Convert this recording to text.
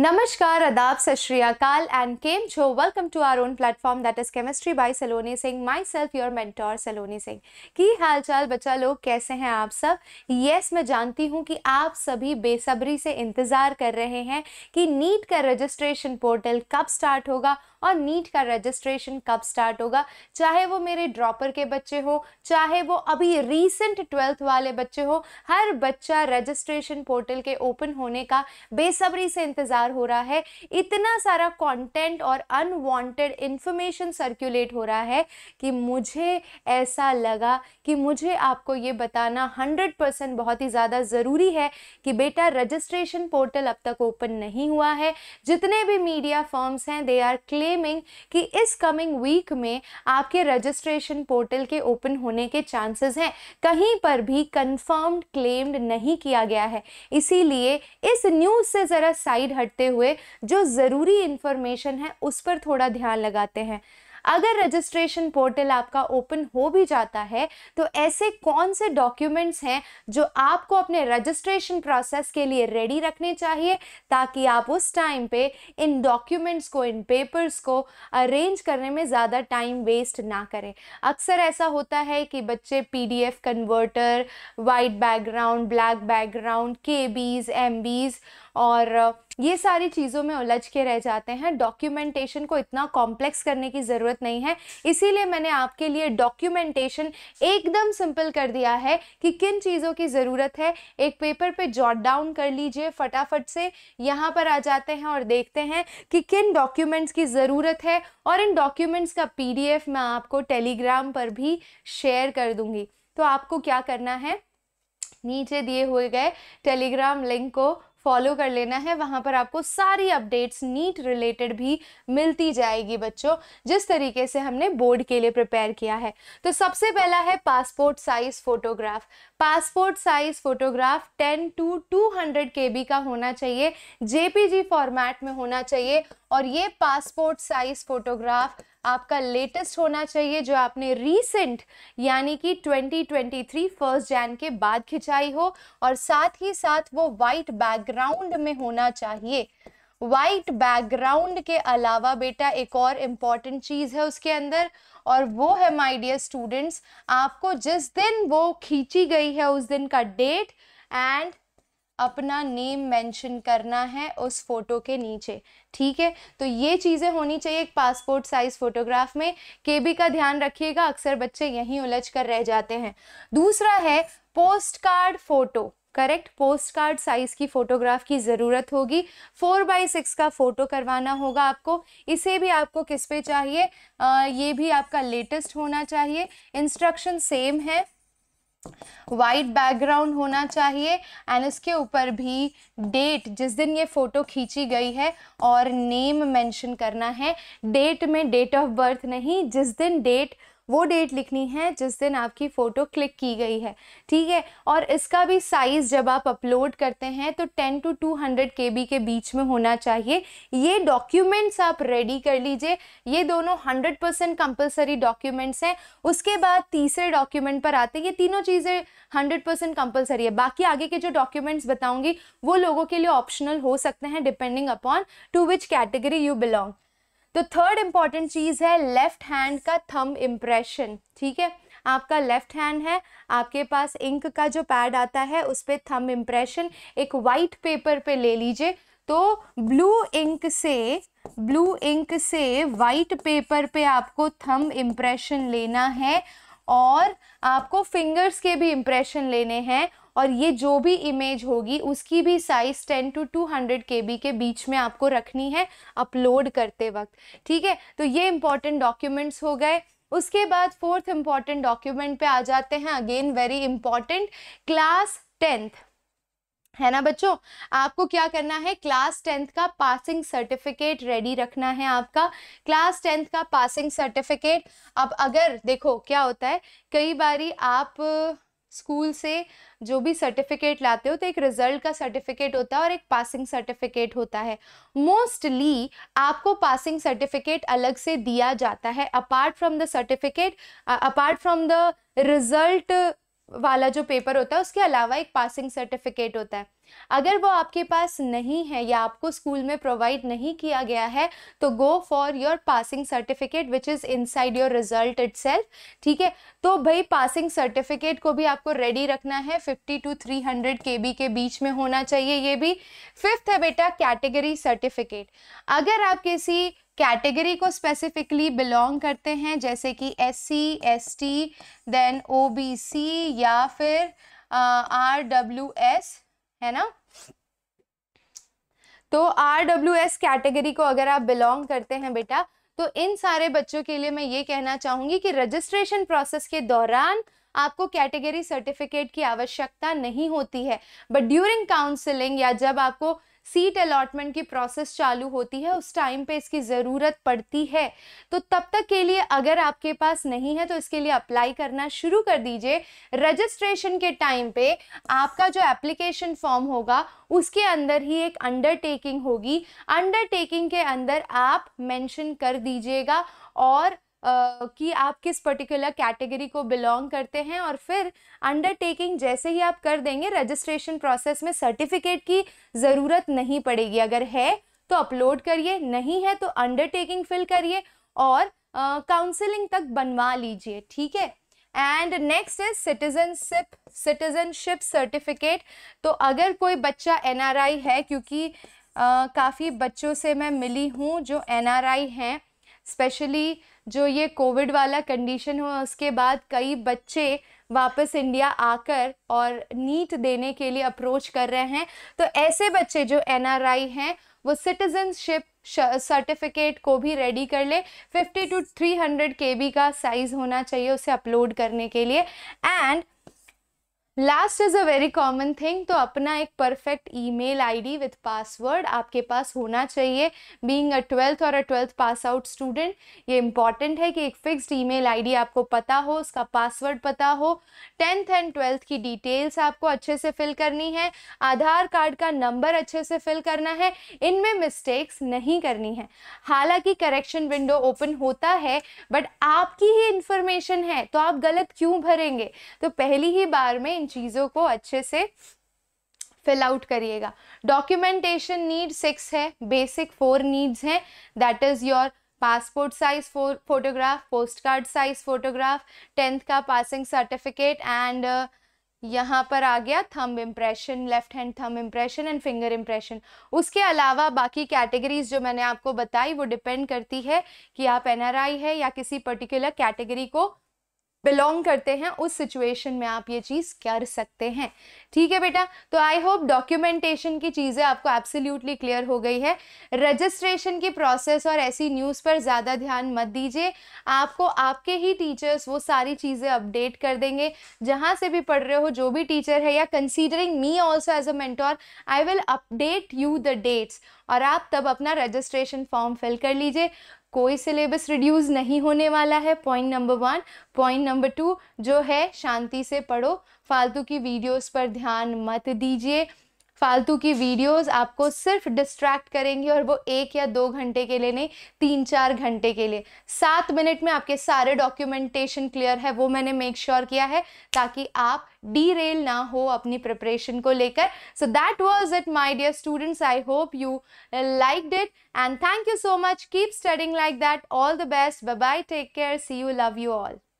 नमस्कार अदाब अकाल एंड केम छो welcome to our own platform that is chemistry by Saloni Singh myself your mentor Saloni Singh की हाल चाल बच्चा लोग कैसे हैं आप सब यस yes, मैं जानती हूँ कि आप सभी बेसब्री से इंतज़ार कर रहे हैं कि नीट का रजिस्ट्रेशन पोर्टल कब स्टार्ट होगा और नीट का रजिस्ट्रेशन कब स्टार्ट होगा चाहे वो मेरे ड्रॉपर के बच्चे हो चाहे वो अभी रीसेंट ट्वेल्थ वाले बच्चे हो हर बच्चा रजिस्ट्रेशन पोर्टल के ओपन होने का बेसब्री से इंतज़ार प्रचार हो रहा है इतना सारा कंटेंट और अनवांटेड इन्फॉर्मेशन सर्कुलेट हो रहा है कि मुझे ऐसा लगा कि मुझे आपको ये बताना 100% बहुत ही ज़्यादा ज़रूरी है कि बेटा रजिस्ट्रेशन पोर्टल अब तक ओपन नहीं हुआ है जितने भी मीडिया फर्म्स हैं दे आर क्लेमिंग कि इस कमिंग वीक में आपके रजिस्ट्रेशन पोर्टल के ओपन होने के चांसेस हैं कहीं पर भी कंफर्म्ड क्लेम्ड नहीं किया गया है इसीलिए इस न्यूज़ से ज़रा साइड हट करते हुए जो ज़रूरी इन्फॉर्मेशन है उस पर थोड़ा ध्यान लगाते हैं अगर रजिस्ट्रेशन पोर्टल आपका ओपन हो भी जाता है तो ऐसे कौन से डॉक्यूमेंट्स हैं जो आपको अपने रजिस्ट्रेशन प्रोसेस के लिए रेडी रखने चाहिए ताकि आप उस टाइम पे इन डॉक्यूमेंट्स को इन पेपर्स को अरेंज करने में ज़्यादा टाइम वेस्ट ना करें अक्सर ऐसा होता है कि बच्चे P converter white background black background के बीज और ये सारी चीज़ों में उलझ के रह जाते हैं डॉक्यूमेंटेशन को इतना कॉम्प्लेक्स करने की ज़रूरत नहीं है इसीलिए मैंने आपके लिए डॉक्यूमेंटेशन एकदम सिंपल कर दिया है कि किन चीज़ों की ज़रूरत है एक पेपर पे जॉट डाउन कर लीजिए फटाफट से यहाँ पर आ जाते हैं और देखते हैं कि किन डॉक्यूमेंट्स की ज़रूरत है और इन डॉक्यूमेंट्स का पी मैं आपको टेलीग्राम पर भी शेयर कर दूँगी तो आपको क्या करना है नीचे दिए हुए गए टेलीग्राम लिंक को फॉलो कर लेना है वहाँ पर आपको सारी अपडेट्स नीट रिलेटेड भी मिलती जाएगी बच्चों जिस तरीके से हमने बोर्ड के लिए प्रिपेयर किया है तो सबसे पहला है passport size photograph passport size photograph 10 to 200 KB का होना चाहिए जेपीजी फॉर्मेट में होना चाहिए और ये पासपोर्ट साइज फोटोग्राफ आपका लेटेस्ट होना चाहिए जो आपने रीसेंट यानी कि 2023 फर्स्ट जैन के बाद खिंचाई हो और साथ ही साथ वो वाइट बैकग्राउंड में होना चाहिए वाइट बैकग्राउंड के अलावा बेटा एक और इम्पॉर्टेंट चीज़ है उसके अंदर और वो है माय डियर स्टूडेंट्स आपको जिस दिन वो खींची गई है उस दिन का डेट एंड अपना नेम मेंशन करना है उस फ़ोटो के नीचे ठीक है तो ये चीज़ें होनी चाहिए एक पासपोर्ट साइज़ फ़ोटोग्राफ में के बी का ध्यान रखिएगा अक्सर बच्चे यहीं उलझ कर रह जाते हैं दूसरा है post card photo correct post card size की फ़ोटोग्राफ की ज़रूरत होगी फोर बाई सिक्स का फ़ोटो करवाना होगा आपको इसे भी आपको किस पे चाहिए आ, ये भी आपका लेटेस्ट होना चाहिए इंस्ट्रक्शन सेम है वाइट बैकग्राउंड होना चाहिए एंड इसके ऊपर भी डेट जिस दिन ये फ़ोटो खींची गई है और नेम मेंशन करना है डेट में डेट ऑफ बर्थ नहीं जिस दिन डेट वो डेट लिखनी है जिस दिन आपकी फ़ोटो क्लिक की गई है ठीक है और इसका भी साइज़ जब आप अपलोड करते हैं तो 10 टू 200 हंड्रेड के बीच में होना चाहिए ये डॉक्यूमेंट्स आप रेडी कर लीजिए ये दोनों 100 परसेंट कंपल्सरी डॉक्यूमेंट्स हैं उसके बाद तीसरे डॉक्यूमेंट पर आते हैं ये तीनों चीज़ें 100 परसेंट कंपल्सरी है बाकी आगे के जो डॉक्यूमेंट्स बताऊँगी वो लोगों के लिए ऑप्शनल हो सकते हैं depending upon to which category you belong तो थर्ड इंपॉर्टेंट चीज़ है लेफ्ट हैंड का थम इम्प्रेशन ठीक है आपका लेफ्ट हैंड है आपके पास इंक का जो पैड आता है उस पर थम इम्प्रेशन एक वाइट पेपर पे ले लीजिए तो ब्लू इंक से ब्लू इंक से वाइट पेपर पे आपको थम इम्प्रेशन लेना है और आपको फिंगर्स के भी इम्प्रेशन लेने हैं और ये जो भी इमेज होगी उसकी भी साइज़ 10 टू 200 के के बीच में आपको रखनी है अपलोड करते वक्त ठीक है तो ये इंपॉर्टेंट डॉक्यूमेंट्स हो गए उसके बाद फोर्थ इम्पॉर्टेंट डॉक्यूमेंट पे आ जाते हैं again very important class tenth है ना बच्चों आपको क्या करना है क्लास टेंथ का पासिंग सर्टिफिकेट रेडी रखना है आपका क्लास टेंथ का पासिंग सर्टिफिकेट अब अगर देखो क्या होता है कई बारी आप स्कूल से जो भी सर्टिफिकेट लाते हो तो एक रिजल्ट का सर्टिफिकेट होता है और एक पासिंग सर्टिफिकेट होता है मोस्टली आपको पासिंग सर्टिफिकेट अलग से दिया जाता है apart from the certificate apart from the result वाला जो पेपर होता है उसके अलावा एक पासिंग सर्टिफिकेट होता है अगर वो आपके पास नहीं है या आपको स्कूल में प्रोवाइड नहीं किया गया है तो go for your passing certificate which is inside your result self ठीक है तो भाई पासिंग सर्टिफिकेट को भी आपको रेडी रखना है 50 टू 300 बी के बीच में होना चाहिए ये भी फिफ्थ है बेटा कैटेगरी सर्टिफिकेट अगर आप किसी कैटेगरी को स्पेसिफिकली बिलोंग करते हैं जैसे कि S C S T then O B C या फिर आर डब्ल्यू एस है ना तो आर डब्ल्यू एस कैटेगरी को अगर आप बिलोंग करते हैं बेटा तो इन सारे बच्चों के लिए मैं ये कहना चाहूंगी कि रजिस्ट्रेशन प्रोसेस के दौरान आपको कैटेगरी सर्टिफिकेट की आवश्यकता नहीं होती है बट ड्यूरिंग काउंसिलिंग या जब आपको सीट अलॉटमेंट की प्रोसेस चालू होती है उस टाइम पे इसकी ज़रूरत पड़ती है तो तब तक के लिए अगर आपके पास नहीं है तो इसके लिए अप्लाई करना शुरू कर दीजिए रजिस्ट्रेशन के टाइम पे आपका जो एप्लीकेशन फॉर्म होगा उसके अंदर ही एक अंडरटेकिंग होगी अंडरटेकिंग के अंदर आप मेंशन कर दीजिएगा और कि आप किस पर्टिकुलर कैटेगरी को बिलोंग करते हैं और फिर अंडरटेकिंग जैसे ही आप कर देंगे रजिस्ट्रेशन प्रोसेस में सर्टिफिकेट की ज़रूरत नहीं पड़ेगी अगर है तो अपलोड करिए नहीं है तो अंडरटेकिंग फिल करिए और काउंसलिंग तक बनवा लीजिए ठीक है and next is citizenship citizenship certificate तो अगर कोई बच्चा एन है क्योंकि काफ़ी बच्चों से मैं मिली हूँ जो एन हैं स्पेशली जो ये कोविड वाला कंडीशन हुआ उसके बाद कई बच्चे वापस इंडिया आकर और नीट देने के लिए अप्रोच कर रहे हैं तो ऐसे बच्चे जो एन हैं वो सिटीजनशिप सर्टिफिकेट को भी रेडी कर ले 50 टू 300 हंड्रेड का साइज़ होना चाहिए उसे अपलोड करने के लिए and last is a very common thing तो अपना एक perfect email ID with password आपके पास होना चाहिए बीइंग अ ट्वेल्थ और a twelfth pass out student ये इंपॉर्टेंट है कि एक फिक्स्ड ईमेल आईडी आपको पता हो उसका पासवर्ड पता हो टेंथ एंड ट्वेल्थ की डिटेल्स आपको अच्छे से फिल करनी है आधार कार्ड का नंबर अच्छे से फिल करना है इनमें मिस्टेक्स नहीं करनी है हालांकि करेक्शन विंडो ओपन होता है बट आपकी ही इंफॉर्मेशन है तो आप गलत क्यों भरेंगे तो पहली ही बार में इन चीज़ों को अच्छे से फिल आउट करिएगा डॉक्यूमेंटेशन नीड सिक्स है बेसिक फोर नीड्स हैं that is your passport size photograph post card size photograph tenth का पासिंग सर्टिफिकेट एंड यहाँ पर आ गया thumb impression left hand thumb impression and finger impression उसके अलावा बाकी कैटेगरीज जो मैंने आपको बताई वो डिपेंड करती है कि आप एनआरआई है या किसी पर्टिकुलर कैटेगरी को बिलोंग करते हैं उस सिचुएशन में आप ये चीज़ कर सकते हैं ठीक है बेटा तो आई होप डॉक्यूमेंटेशन की चीज़ें आपको एब्सोल्यूटली क्लियर हो गई है रजिस्ट्रेशन की प्रोसेस और ऐसी न्यूज़ पर ज़्यादा ध्यान मत दीजिए आपको आपके ही टीचर्स वो सारी चीज़ें अपडेट कर देंगे जहाँ से भी पढ़ रहे हो जो भी टीचर है या considering me also as a mentor I will update you the dates और आप तब अपना रजिस्ट्रेशन फॉर्म फिल कर लीजिए कोई सिलेबस रिड्यूस नहीं होने वाला है point number one point number two जो है शांति से पढ़ो फालतू की वीडियोस पर ध्यान मत दीजिए फालतू की वीडियोस आपको सिर्फ डिस्ट्रैक्ट करेंगी और वो एक या दो घंटे के लिए नहीं तीन चार घंटे के लिए सात मिनट में आपके सारे डॉक्यूमेंटेशन क्लियर है वो मैंने मेक श्योर sure किया है ताकि आप डी रेल ना हो अपनी प्रिपरेशन को लेकर so that was it my dear students I hope you like it and thank you so much keep studying like that all the best bye bye take care see you love you all